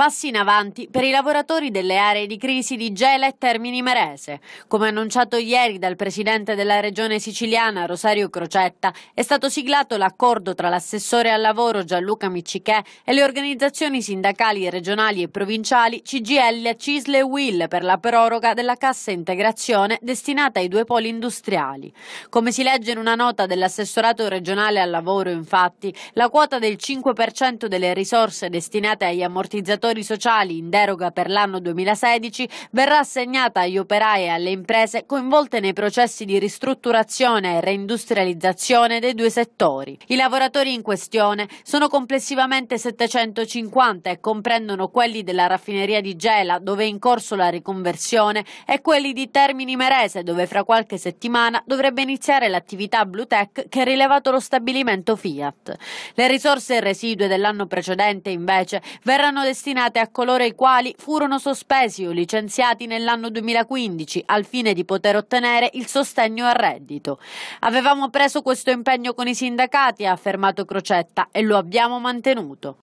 Passi in avanti per i lavoratori delle aree di crisi di Gela e Termini Merese. Come annunciato ieri dal presidente della regione siciliana Rosario Crocetta, è stato siglato l'accordo tra l'assessore al lavoro Gianluca Miccichè e le organizzazioni sindacali regionali e provinciali CGL, Cisle e Will per la proroga della cassa integrazione destinata ai due poli industriali. Come si legge in una nota dell'assessorato regionale al lavoro, infatti, la quota del 5% delle risorse destinate agli ammortizzatori ammortizzatori sociali in deroga per l'anno 2016 verrà assegnata agli operai e alle imprese coinvolte nei processi di ristrutturazione e reindustrializzazione dei due settori. I lavoratori in questione sono complessivamente 750 e comprendono quelli della raffineria di Gela, dove è in corso la riconversione, e quelli di Termini Merese, dove fra qualche settimana dovrebbe iniziare l'attività Bluetech che ha rilevato lo stabilimento Fiat. Le risorse residue dell'anno precedente, invece, verranno destinate destinate a coloro i quali furono sospesi o licenziati nell'anno 2015 al fine di poter ottenere il sostegno al reddito. Avevamo preso questo impegno con i sindacati, ha affermato Crocetta, e lo abbiamo mantenuto.